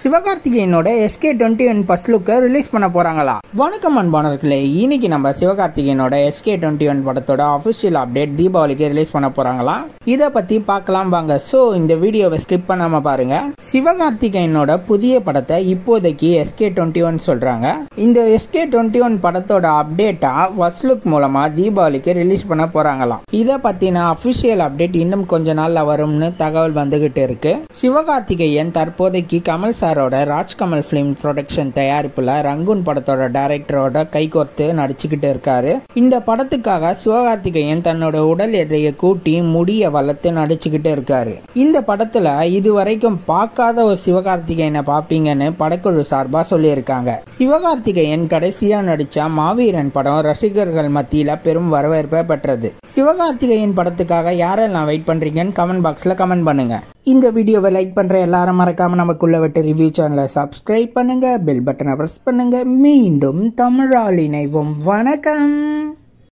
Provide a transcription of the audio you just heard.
சிவகார்த்திகேயனோட SK twenty one first லுக்கை release பண்ண போகிறாங்களா வணக்கம் அன்பானவர்களே இன்னைக்கு நம்ம சிவகார்த்திகேயனோட எஸ்கே டுவெண்ட்டி ஒன் படத்தோட அஃபிஷியல் அப்டேட் தீபாவளிக்கு ரிலீஸ் பண்ண போகிறாங்களா இதை பற்றி பார்க்கலாம் வாங்க ஸோ இந்த வீடியோவை ஸ்கிப் பண்ணாமல் பாருங்க சிவகார்த்திகேயனோட புதிய படத்தை இப்போதைக்கு எஸ்கே டுவெண்ட்டி ஒன் சொல்கிறாங்க இந்த எஸ்கே டுவெண்ட்டி ஒன் படத்தோட அப்டேட்டாக ஃபர்ஸ்ட் லுக் மூலமாக தீபாவளிக்கு ரிலீஸ் பண்ண போகிறாங்களாம் இதை பற்றின அஃபிஷியல் அப்டேட் இன்னும் கொஞ்ச நாளில் வரும்னு தகவல் வந்துகிட்டு இருக்கு சிவகார்த்திகேயன் தற்போதைக்கு கமல் சார் சாரோட ராஜ்கமல் ஃபிலிம் ப்ரொடக்ஷன் தயாரிப்பில் ரங்கூன் படத்தோட டைரக்டரோட கைகோர்த்து நடிச்சுக்கிட்டு இருக்காரு இந்த படத்துக்காக சிவகார்த்திகேயன் தன்னோட உடல் எதையை கூட்டி முடிய வளர்த்து நடிச்சுக்கிட்டு இருக்காரு இந்த இது இதுவரைக்கும் பார்க்காத ஒரு சிவகார்த்திகேயனை பார்ப்பீங்கன்னு படக்குழு சார்பாக சொல்லியிருக்காங்க சிவகார்த்திகேயன் கடைசியாக நடித்த மாவீரன் படம் ரசிகர்கள் மத்தியில் பெரும் வரவேற்பை பெற்றது சிவகார்த்திகேயன் படத்துக்காக யாரெல்லாம் வெயிட் பண்ணுறீங்கன்னு கமெண்ட் பாக்ஸில் கமெண்ட் பண்ணுங்கள் இந்த வீடியோவை லைக் பண்ணுற எல்லாரும் மறக்காமல் நமக்குள்ள விட்டு ரிவ்யூ சேனலை சப்ஸ்கிரைப் பண்ணுங்கள் பெல் பட்டனை ப்ரெஸ் பண்ணுங்கள் மீண்டும் தமிழால் இணைவோம் வணக்கம்